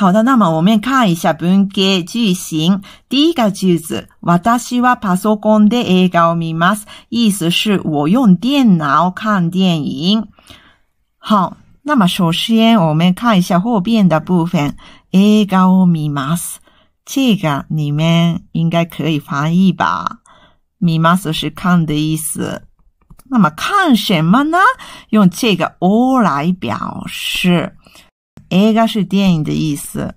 好的，那么我们看一下文给句型。第一个句子，私はパソコンで映画を見ます，意思是“我用电脑看电影”。好，那么首先我们看一下后边的部分，映画を見ます。这个你们应该可以翻译吧？“見ます”是“看”的意思。那么看什么呢？用这个“ o 来表示。映画是电影的意思，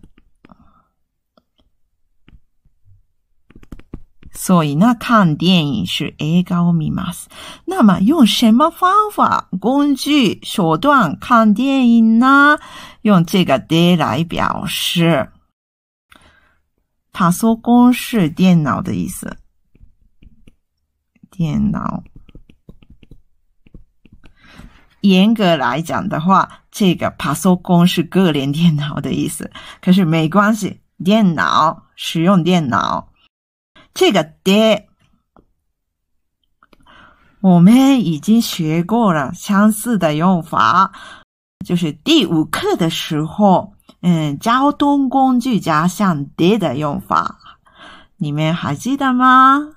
所以那看电影是映画を見ます。那么用什么方法、工具、手段看电影呢？用这个デ来表示。パソコン是电脑的意思，电脑。严格来讲的话，这个パソコン是个人电脑的意思。可是没关系，电脑使用电脑，这个“的”，我们已经学过了相似的用法，就是第五课的时候，嗯，交通工具加上“的”的用法，你们还记得吗？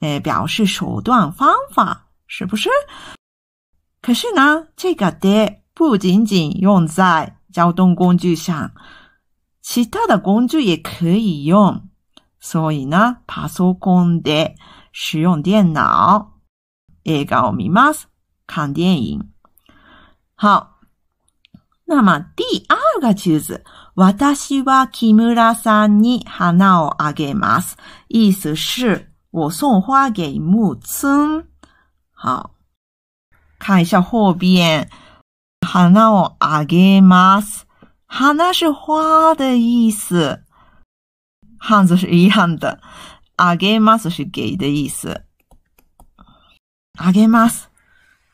哎，表示手段方法，是不是？可是呢，这个的不仅仅用在交通工具上，其他的工具也可以用。所以呢，パソコンで使用电脑，映画をみます看电影。好，那么 D R が Choose，私は木村さんに花をあげます，意思是，我送花给木村。好。看一下后边，花那我あげます，花那是花的意思，汉字是一样的，あげます是给的意思，あげます，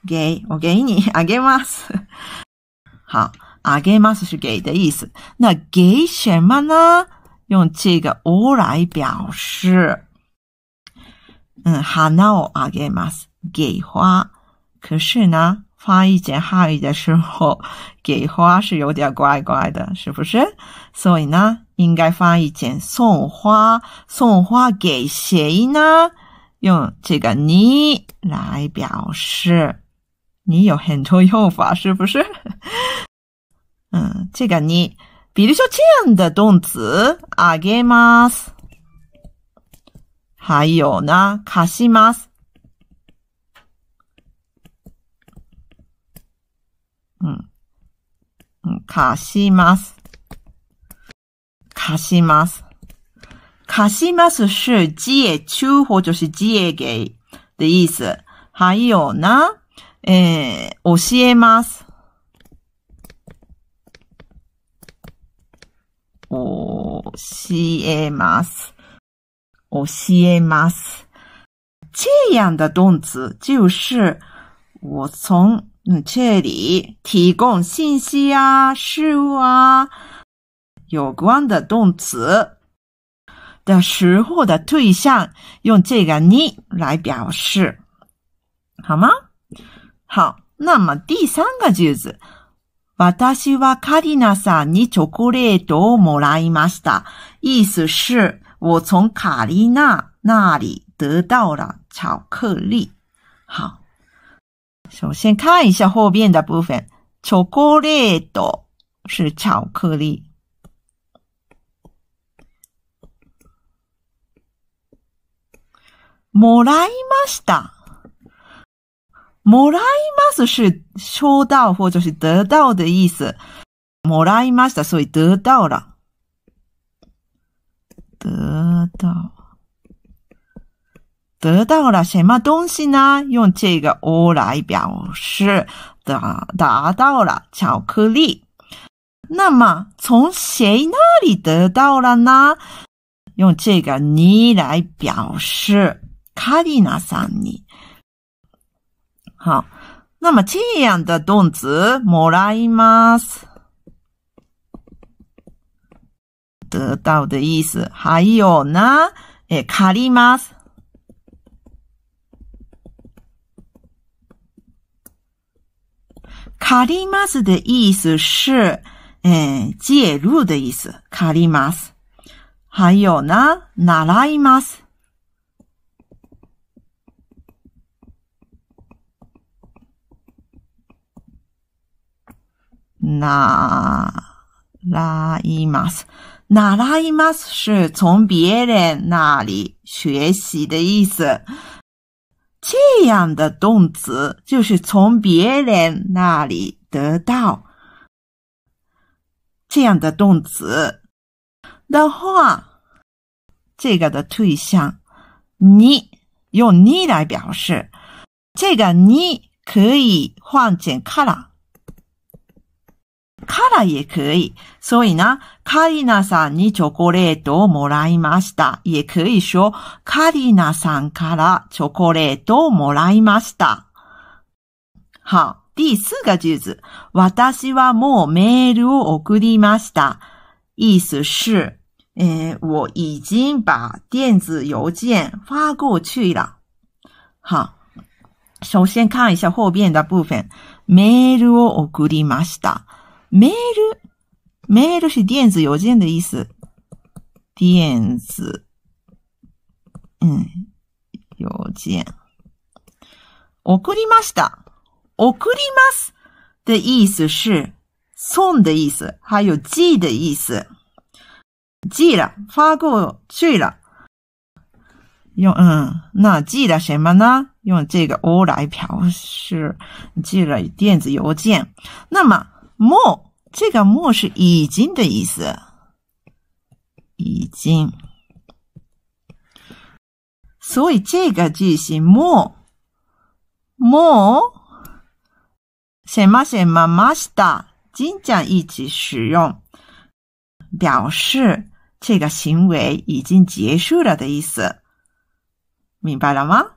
给我给你あげます，好，あげます是给的意思，那给什么呢？用这个を来表示，嗯，花那我あげます，给花。可是呢，发一件语的时候，给花是有点怪怪的，是不是？所以呢，应该发一件送花。送花给谁呢？用这个“你”来表示。你有很多用法，是不是？嗯，这个“你”，比如说这样的动词あげます，还有呢、かします。貸します。貸します。貸します是借出或者是借给的意思。还有呢、えー、教えます。教えます。教えます。这样的动词就是我从嗯，这里提供信息啊、事物啊有关的动词的时候的对象，用这个你来表示，好吗？好，那么第三个句子，私はカーリナさんにチョコレートをもらいました，意思是，我从卡丽娜那里得到了巧克力。好。首先看一下后面的部分，チョコレート是巧克力。もらいました、もらいます是收到或者是得到的意思，もらいました所以得到了，得到。得到了什么东西呢？用这个 “o” 来表示，达达到了巧克力。那么从谁那里得到了呢？用这个“你”来表示，卡蒂娜桑尼。好，那么这样的动词もらいます得到的意思，还有呢，えかります。卡り马斯的意思是，嗯，介入的意思。卡り马斯，还有呢，哪拉伊習斯，哪拉伊い斯，哪拉伊ま斯是从别人那里学习的意思。这样的动词就是从别人那里得到。这样的动词的话，这个的对象你用你来表示，这个你可以换成卡拉。から也可以。ういな、カリナさんにチョコレートをもらいました。也可以说、カリナさんからチョコレートをもらいました。好。第四个句子。私はもうメールを送りました。意思是、えー、我已经把电子邮件发过去了。好。首先看一下后面的部分。メールを送りました。メール，メール是电子邮件的意思。电子，嗯，邮件。送りました。送ります。的意思是送的意思，还有寄的意思。寄了，发过去了。用嗯，那寄了什么呢？用这个 O 来表示寄了电子邮件。那么。more 这个 more 是已经的意思，已经，所以这个句型 more more 先嘛先 m ま s t e r 经常一起使用，表示这个行为已经结束了的意思，明白了吗？